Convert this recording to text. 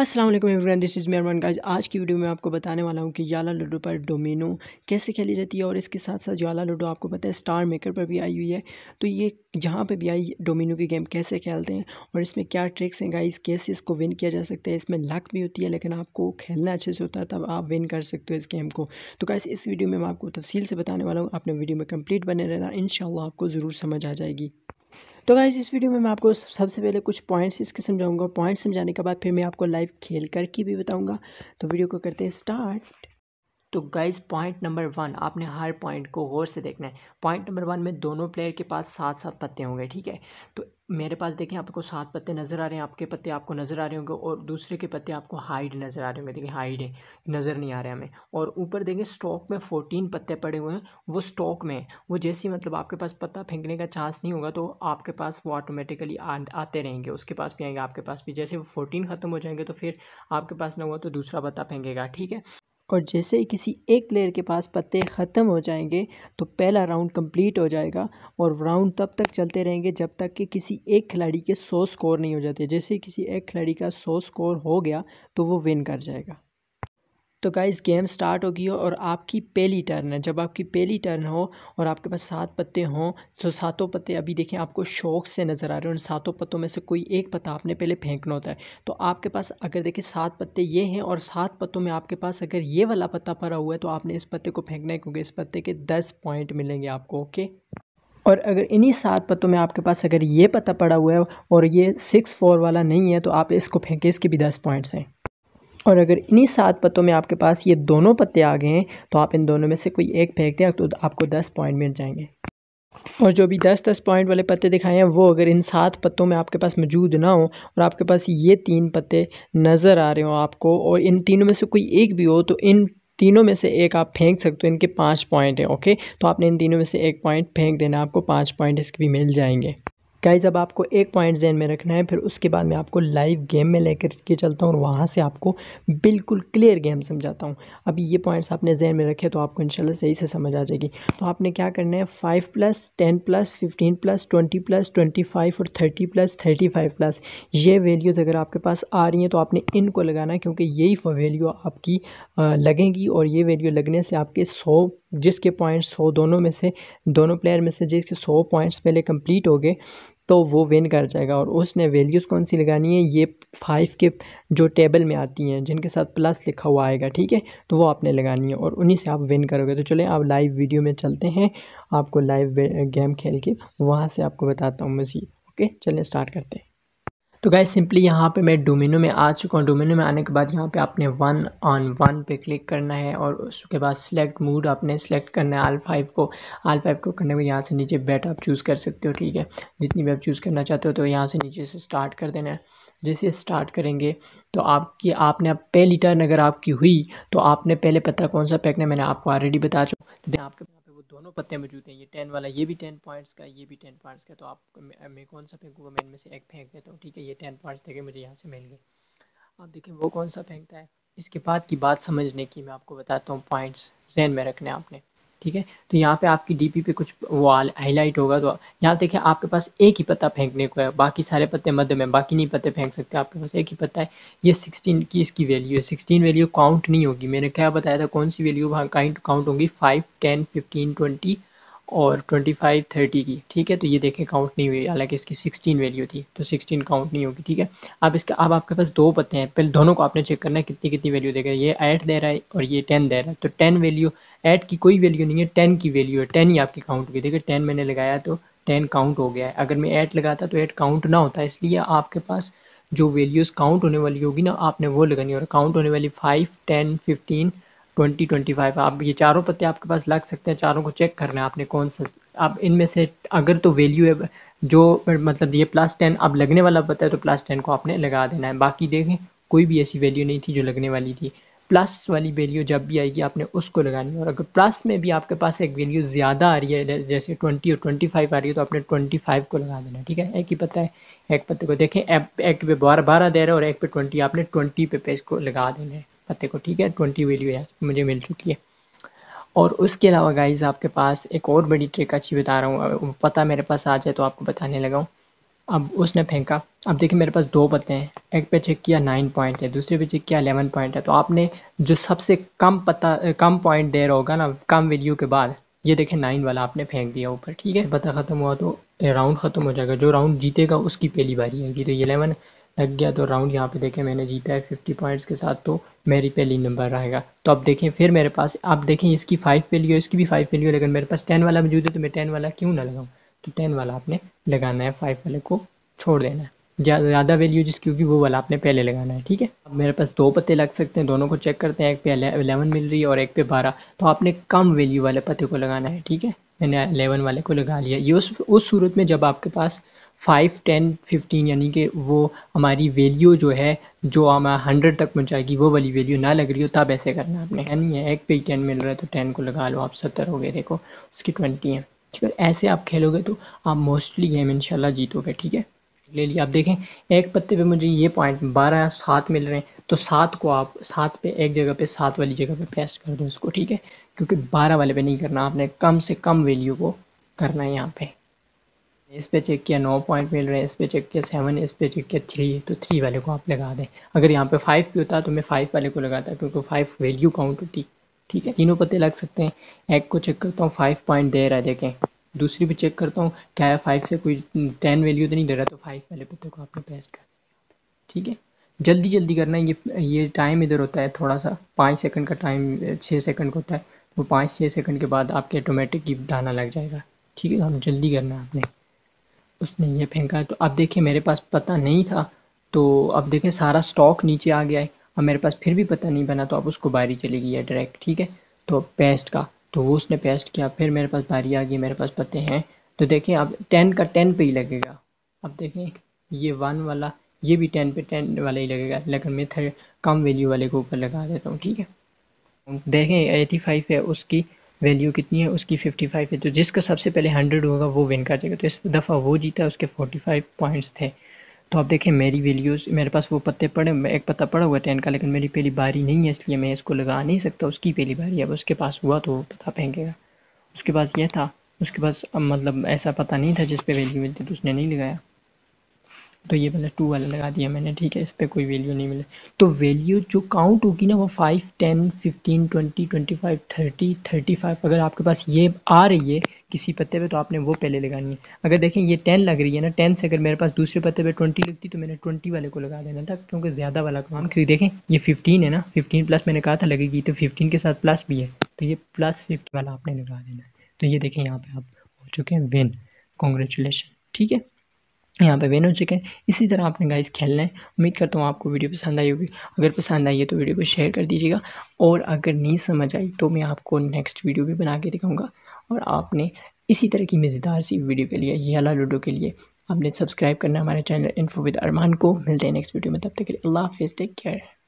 अस्सलाम वालेकुम everyone this is मेरमान गाइज आज की वीडियो में आपको बताने वाला हूँ कि याला लूडो पर डोमिनो कैसे खेली जाती है और इसके साथ साथ याला लूडो आपको पता है स्टार मेकर पर भी आई हुई है तो ये जहाँ पे भी आई डोमिनो की गेम कैसे खेलते हैं और इसमें क्या ट्रिक्स हैं गाइज कैसे इसको विन किया जा सकता है इसमें लक भी होती है लेकिन आपको खेलना अच्छे से होता है तब आप विन कर सकते हो इस गेम को तो गाइज इस वीडियो में मैं आपको तफसील से बताने वाला हूँ अपने वीडियो में कम्प्लीट बने रहना इन आपको ज़रूर समझ आ जाएगी तो गाइज इस वीडियो में मैं आपको सबसे पहले कुछ पॉइंट्स इसके समझाऊंगा पॉइंट्स समझाने के बाद फिर मैं आपको लाइव खेल कर की भी बताऊंगा तो वीडियो को करते हैं स्टार्ट तो गाइज पॉइंट नंबर वन आपने हर पॉइंट को गौर से देखना है पॉइंट नंबर वन में दोनों प्लेयर के पास सात सात पत्ते होंगे ठीक है तो मेरे पास देखें आपको सात पत्ते नज़र आ रहे हैं आपके पत्ते आपको नज़र आ रहे होंगे और दूसरे के पत्ते आपको हाइड नज़र आ रहे होंगे देखिए हाइड है नज़र नहीं आ रहे हमें और ऊपर देखें स्टॉक में फोर्टीन पत्ते पड़े हुए हैं वो स्टॉक में है वो जैसे मतलब आपके पास पत्ता फेंकने का चांस नहीं होगा तो आपके पास वो ऑटोमेटिकली आते रहेंगे उसके पास भी आएंगे आपके पास भी जैसे वो फोर्टीन ख़त्म हो जाएंगे तो फिर आपके पास ना हुआ तो दूसरा पत्ता फेंकेगा ठीक है और जैसे ही किसी एक प्लेयर के पास पत्ते ख़त्म हो जाएंगे तो पहला राउंड कंप्लीट हो जाएगा और राउंड तब तक चलते रहेंगे जब तक कि किसी एक खिलाड़ी के सौ स्कोर नहीं हो जाते जैसे किसी एक खिलाड़ी का सौ स्कोर हो गया तो वो विन कर जाएगा तो गाइस गेम स्टार्ट होगी हो और आपकी पहली टर्न है जब आपकी पहली टर्न हो और आपके पास सात पत्ते हों तो सातों पत्ते अभी देखें आपको शौक से नज़र आ रहे हैं उन सातों पत्तों में से कोई एक पत्ता आपने पहले फेंकना होता है तो आपके पास अगर देखें सात पत्ते ये हैं और सात पत्तों में आपके पास अगर ये वाला पत्ता भरा हुआ है तो आपने इस पत्ते को फेंकना है क्योंकि इस पत्ते के दस पॉइंट मिलेंगे आपको ओके और अगर इन्हीं सात पत्तों में आपके पास अगर ये पत्ता पड़ा हुआ है और ये सिक्स फोर वाला नहीं है तो आप इसको फेंकें इसके भी दस पॉइंट्स हैं और अगर इन्हीं सात पत्तों में आपके पास ये दोनों पत्ते आ गए हैं तो आप इन दोनों में से कोई एक फेंक दें तो आपको दस पॉइंट मिल जाएंगे और जो भी दस दस पॉइंट वाले पत्ते दिखाए हैं वो अगर इन सात पत्तों में आपके पास मौजूद ना हो और आपके पास ये तीन पत्ते नज़र आ रहे हो आपको और इन तीनों में से कोई एक भी हो तो इन तीनों में से एक आप फेंक सकते हो इनके पाँच पॉइंट हैं ओके तो आपने इन तीनों में से एक पॉइंट फेंक देना आपको पाँच पॉइंट इसके भी मिल जाएंगे गाइज अब आपको एक पॉइंट जेन में रखना है फिर उसके बाद मैं आपको लाइव गेम में लेकर के चलता हूँ और वहाँ से आपको बिल्कुल क्लियर गेम समझाता हूँ अभी ये पॉइंट्स आपने जेन में रखे तो आपको इंशाल्लाह सही से समझ आ जाएगी तो आपने क्या करना है five plus ten plus fifteen plus twenty plus twenty five और thirty plus thirty five plus ये वैल्यूज़ अगर आपके पास आ रही हैं तो आपने इनको लगाना है क्योंकि यही वैल्यू आपकी लगेंगी और ये वैल्यू लगने से आपके सौ जिसके पॉइंट्स सौ दोनों में से दोनों प्लेयर में से जिसके सौ पॉइंट्स पहले कंप्लीट हो गए तो वो विन कर जाएगा और उसने वैल्यूज़ कौन सी लगानी है ये फाइव के जो टेबल में आती हैं जिनके साथ प्लस लिखा हुआ आएगा ठीक है तो वो आपने लगानी है और उन्हीं से आप विन करोगे तो चलें आप लाइव वीडियो में चलते हैं आपको लाइव गेम खेल के वहाँ से आपको बताता हूँ मज़ीद ओके चलें स्टार्ट करते हैं तो गाय सिंपली यहाँ पे मैं डोमिनो में आ चुका हूँ डोमिनो में आने के बाद यहाँ पे आपने वन ऑन वन पे क्लिक करना है और उसके बाद सिलेक्ट मूड आपने सेलेक्ट करना है आल फाइव को आल फाइव को करने में यहाँ से नीचे बेट आप चूज़ कर सकते हो ठीक है जितनी भी आप चूज़ करना चाहते हो तो यहाँ से नीचे से स्टार्ट कर देना है जैसे स्टार्ट करेंगे तो आपकी आपने अब पहली टर्न अगर आपकी हुई तो आपने पहले पता कौन सा है मैंने आपको ऑलरेडी बता चुका तो आपके पे वो दोनों पत्ते मौजूद हैं ये टेन वाला ये भी टेन पॉइंट्स का ये भी टेन पॉइंट्स का तो आप मैं कौन सा फेंकूँगा मैं इनमें से एक फेंक देता हूँ ठीक है ये टेन पॉइंट्स देखे मुझे यहाँ से मिल गए आप देखें वो कौन सा फेंकता है इसके बाद की बात समझने की मैं आपको बताता हूँ पॉइंट्स जहन में रखने आपने ठीक है तो यहाँ पे आपकी डीपी पे कुछ वो हाईलाइट होगा तो यहाँ देखिए आपके पास एक ही पत्ता फेंकने को है बाकी सारे पत्ते मध्य में बाकी नहीं पत्ते फेंक सकते आपके पास एक ही पत्ता है ये सिक्सटीन की इसकी वैल्यू है सिक्सटीन वैल्यू काउंट नहीं होगी मैंने क्या बताया था कौन सी वैल्यू वहाँ काउंट काउंट होंगी फाइव टेन फिफ्टीन ट्वेंटी और 25 30 की ठीक है तो ये देखें काउंट नहीं हुई हालांकि इसकी 16 वैल्यू थी तो 16 काउंट नहीं होगी ठीक है अब इसका अब आपके पास दो पते हैं पहले दोनों को आपने चेक करना है कितनी कितनी वैल्यू देगा ये एट दे रहा है और ये टेन दे रहा है तो टेन वैल्यू एट की कोई वैल्यू नहीं है टेन की वैल्यू है टेन ही आपकी काउंट हुई देखिए टेन मैंने लगाया तो टेन काउंट हो गया है अगर मैं एट लगाता तो एट काउंट ना होता इसलिए आपके पास जो वैल्यूज़ काउंट होने वाली होगी ना आपने वो लगानी और काउंट होने वाली five ten fifteen twenty twenty five आप ये चारों पत्ते आपके पास लग सकते हैं चारों को चेक करना है आपने कौन सा आप इनमें से अगर तो वैल्यू है जो मतलब ये प्लस टेन अब लगने वाला पता है तो प्लस टेन को आपने लगा देना है बाकी देखें कोई भी ऐसी वैल्यू नहीं थी जो लगने वाली थी प्लस वाली वैल्यू जब भी आएगी आपने उसको लगानी है और अगर प्लस में भी आपके पास एक वैल्यू ज़्यादा आ रही है जैसे ट्वेंटी और ट्वेंटी फाइव आ रही है तो आपने ट्वेंटी फाइव को लगा देना ठीक है एक ही पता है एक पत्ते को देखें एक पे बारह बारह दे रहे हैं और एक पे ट्वेंटी आपने ट्वेंटी पे पेज को लगा देना है पते को ठीक है ट्वेंटी वैल्यू यहाँ मुझे मिल चुकी है और उसके अलावा गाइज आपके पास एक और बड़ी ट्रिक अच्छी बता रहा हूँ पता मेरे पास आ जाए तो आपको बताने लगा हूँ अब उसने फेंका अब देखिए मेरे पास दो पत्ते हैं एक पे चेक किया नाइन पॉइंट है दूसरे पे चेक किया अलेवन पॉइंट है तो आपने जो सबसे कम पता कम पॉइंट दे रहा होगा ना कम वैल्यू के बाद ये देखें नाइन वाला आपने फेंक दिया ऊपर ठीक है पता ख़त्म हुआ तो राउंड ख़त्म हो जाएगा जो राउंड जीतेगा उसकी पहली बारी आएगी तो ये अलेवन लग गया तो राउंड यहाँ पे देखें मैंने जीता है फिफ्टी पॉइंट्स के साथ तो मेरी पहली नंबर आएगा तो आप देखें फिर मेरे पास आप देखें इसकी फाइव वैल्यू इसकी भी फाइव वैल्यू लेकिन मेरे पास टेन वाला मौजूद है तो मैं टेन वाला क्यों ना लगाऊँ तो टेन वाला आपने लगाना है फाइव वाले को छोड़ देना है ज़्यादा वैल्यू जिस क्योंकि वो वाला आपने पहले लगाना है ठीक है अब मेरे पास दो पते लग सकते हैं दोनों को चेक करते हैं एक पे अलेवन मिल रही है और एक पे बारह तो आपने कम वैल्यू वाले पते को लगाना है ठीक है मैंने अलेवन वाले को लगा लिया ये उस उस सूरत में जब आपके पास फाइव टेन फिफ्टीन यानी कि वो हमारी वैल्यू जो है जो हमें हंड्रेड तक पहुँचाएगी वो वाली वैल्यू ना लग रही हो तब ऐसे करना है आपने नहीं है एक पे ही टेन मिल रहा है तो टेन को लगा लो आप सत्तर हो गए देखो उसकी ट्वेंटी है ठीक है ऐसे आप खेलोगे तो आप मोस्टली गेम इनशाला जीतोगे ठीक है ले लिया आप देखें एक पत्ते पे मुझे ये पॉइंट बारह सात मिल रहे हैं तो सात को आप सात पे एक जगह पे सात वाली जगह पे पेस्ट कर दो उसको ठीक है क्योंकि बारह वाले पे नहीं करना आपने कम से कम वैल्यू को करना है यहाँ पे इस पे चेक किया नौ पॉइंट मिल रहे हैं इस पे चेक किया सेवन इस पे चेक किया थ्री तो थ्री वाले को आप लगा दें अगर यहाँ पे फाइव भी होता तो मैं फाइव वाले को लगाता क्योंकि फाइव वैल्यू काउंट होती ठीक है तीनों पते लग सकते हैं एक को चेक करता हूँ फाइव पॉइंट दे रहा है देखें दूसरी भी चेक करता हूँ क्या है फाइव से कोई टेन वैल्यू तो नहीं दे रहा तो फाइव वाले पते को आपने पेस्ट कर ठीक है जल्दी जल्दी करना है ये ये टाइम इधर होता है थोड़ा सा पाँच सेकंड का टाइम छः सेकंड का होता है तो पाँच छः सेकंड के बाद आपके ऑटोमेटिक दाना लग जाएगा ठीक है तो जल्दी करना है आपने उसने ये फेंका है तो अब देखिए मेरे पास पता नहीं था तो अब देखें सारा स्टॉक नीचे आ गया है अब मेरे पास फिर भी पता नहीं बना तो अब उसको बारी चली गई है डायरेक्ट ठीक है तो पेस्ट का तो वो उसने पेस्ट किया फिर मेरे पास बारी आ गई मेरे पास पते हैं तो देखें अब टेन का टेन पे ही लगेगा अब देखें ये वन वाला ये भी टेन पे टेन वाला ही लगेगा लेकिन मैं थर्ड कम वैल्यू वाले को ऊपर लगा देता हूँ ठीक है देखें एटी फाइव है उसकी वैल्यू कितनी है उसकी 55 है तो जिसका सबसे पहले 100 होगा वो विन कर जाएगा तो इस दफ़ा वो जीता उसके 45 पॉइंट्स थे तो आप देखें मेरी वैल्यूज़ मेरे पास वो पत्ते पड़े एक पत्ता पड़ा हुआ टेन का लेकिन मेरी पहली बारी नहीं है इसलिए मैं इसको लगा नहीं सकता उसकी पहली बारी अब उसके पास हुआ तो वो पता फेंकेगा उसके पास यह था उसके पास मतलब ऐसा पता नहीं था जिस पर वैल्यू मिलती तो उसने नहीं लगाया तो ये मैंने टू वाला लगा दिया मैंने ठीक है इस पर कोई वैल्यू नहीं मिले तो वैल्यू जो काउंट होगी ना वो five ten fifteen twenty twenty five thirty thirty five अगर आपके पास ये आ रही है किसी पत्ते पे तो आपने वो पहले लगानी है अगर देखें ये टेन लग रही है ना टेन से अगर मेरे पास दूसरे पत्ते पर ट्वेंटी लगती तो मैंने ट्वेंटी वाले को लगा देना था क्योंकि ज़्यादा वाला काम क्योंकि देखें ये फिफ्टीन है ना फिफ्टीन प्लस मैंने कहा था लगेगी तो फिफ्टीन के साथ प्लस भी है तो ये प्लस फिफ्टी वाला आपने लगा देना है तो ये देखें यहाँ पर आप हो चुके हैं विन कॉन्ग्रेचुलेशन ठीक है यहाँ पे वेन हो चुके हैं इसी तरह आपने गाइस खेलना है उम्मीद करता हूँ आपको वीडियो पसंद आई होगी अगर पसंद आई है तो वीडियो को शेयर कर दीजिएगा और अगर नहीं समझ आई तो मैं आपको नेक्स्ट वीडियो भी बना के दिखाऊँगा और आपने इसी तरह की मज़ेदार सी वीडियो के लिए ये अला लूडो के लिए आपने सब्सक्राइब करना हमारे चैनल इन्फो विद अरमान को मिलते हैं नेक्स्ट वीडियो में तब तक के लिए अल्लाह हाफिज़ टेक केयर